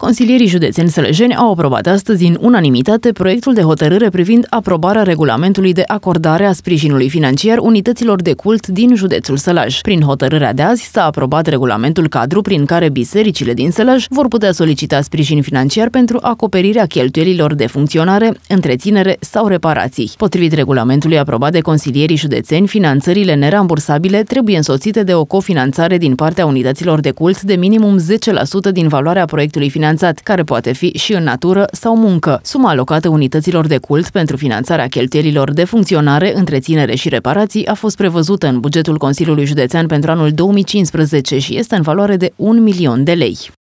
Consilierii județeni sălejeni au aprobat astăzi în unanimitate proiectul de hotărâre privind aprobarea regulamentului de acordare a sprijinului financiar unităților de cult din județul Sălaj. Prin hotărârea de azi s-a aprobat regulamentul cadru prin care bisericile din Sălaj vor putea solicita sprijin financiar pentru acoperirea cheltuielilor de funcționare, întreținere sau reparații. Potrivit regulamentului aprobat de consilierii județeni, finanțările nerambursabile trebuie însoțite de o cofinanțare din partea unităților de cult de minimum 10% din valoarea proiectului financiar finanțat, care poate fi și în natură sau muncă. Suma alocată unităților de cult pentru finanțarea cheltuielilor de funcționare, întreținere și reparații a fost prevăzută în bugetul Consiliului Județean pentru anul 2015 și este în valoare de 1 milion de lei.